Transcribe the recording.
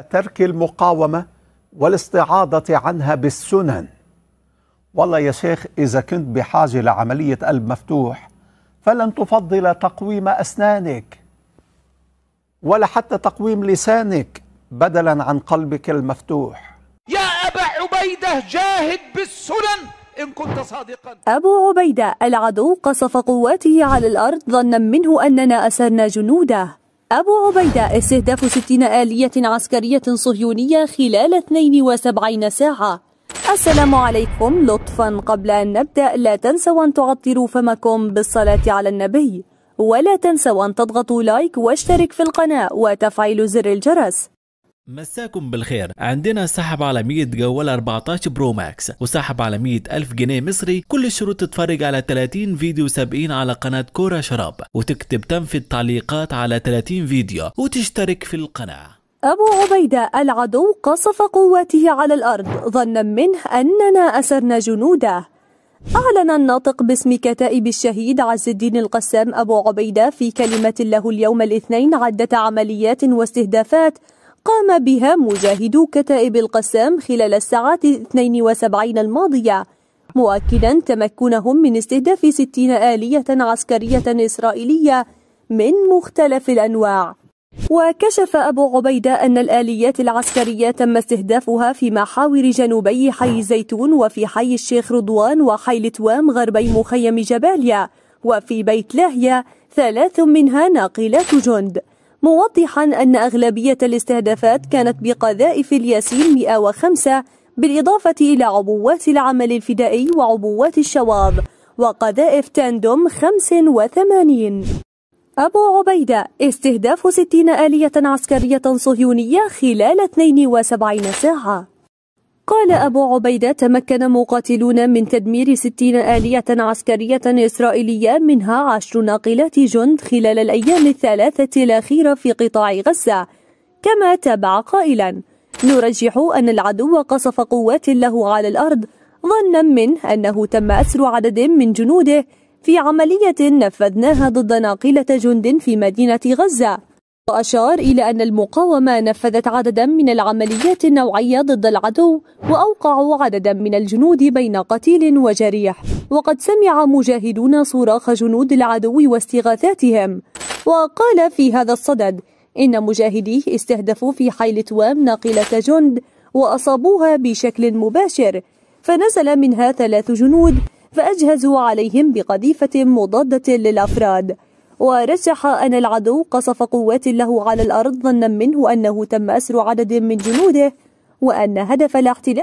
ترك المقاومة والاستعاضة عنها بالسنن والله يا شيخ إذا كنت بحاجة لعملية قلب مفتوح فلن تفضل تقويم أسنانك ولا حتى تقويم لسانك بدلا عن قلبك المفتوح يا أبا عبيدة جاهد بالسنن إن كنت صادقا أبو عبيدة العدو قصف قواته على الأرض ظنا منه أننا أسرنا جنوده أبو عبيدة استهداف 60 آلية عسكرية صهيونية خلال 72 ساعة السلام عليكم لطفا قبل أن نبدأ لا تنسوا أن تعطروا فمكم بالصلاة على النبي ولا تنسوا أن تضغطوا لايك واشترك في القناة وتفعيل زر الجرس مساكم بالخير عندنا سحب على 100 جوال 14 برو ماكس وسحب على 100 ألف جنيه مصري كل الشروط تتفرج على 30 فيديو سابقين على قناة كورة شراب وتكتب تم في التعليقات على 30 فيديو وتشترك في القناة أبو عبيدة العدو قصف قواته على الأرض ظنا منه أننا أسرنا جنوده أعلن الناطق باسم كتائب الشهيد عز الدين القسام أبو عبيدة في كلمة له اليوم الاثنين عدة عمليات واستهدافات قام بها مجاهدو كتائب القسام خلال الساعات 72 الماضية مؤكدا تمكنهم من استهداف 60 آلية عسكرية إسرائيلية من مختلف الأنواع وكشف أبو عبيدة أن الآليات العسكرية تم استهدافها في محاور جنوبي حي زيتون وفي حي الشيخ رضوان وحي لتوام غربي مخيم جباليا وفي بيت لاهيا ثلاث منها ناقلات جند موضحا أن أغلبية الاستهدافات كانت بقذائف الياسين 105 بالإضافة إلى عبوات العمل الفدائي وعبوات الشواظ وقذائف تاندوم 85 أبو عبيدة استهداف 60 آلية عسكرية صهيونية خلال 72 ساعة قال أبو عبيدة تمكن مقاتلون من تدمير ستين آلية عسكرية إسرائيلية منها عشر ناقلات جند خلال الأيام الثلاثة الأخيرة في قطاع غزة كما تابع قائلا نرجح أن العدو قصف قوات له على الأرض ظنا منه أنه تم أسر عدد من جنوده في عملية نفذناها ضد ناقلة جند في مدينة غزة وأشار إلى أن المقاومة نفذت عددا من العمليات النوعية ضد العدو وأوقعوا عددا من الجنود بين قتيل وجريح وقد سمع مجاهدون صراخ جنود العدو واستغاثاتهم وقال في هذا الصدد إن مجاهديه استهدفوا في حيل توام ناقلة جند وأصابوها بشكل مباشر فنزل منها ثلاث جنود فأجهزوا عليهم بقذيفة مضادة للأفراد ورشح أن العدو قصف قوات له على الأرض ظنا منه أنه تم أسر عدد من جنوده وأن هدف الاحتلال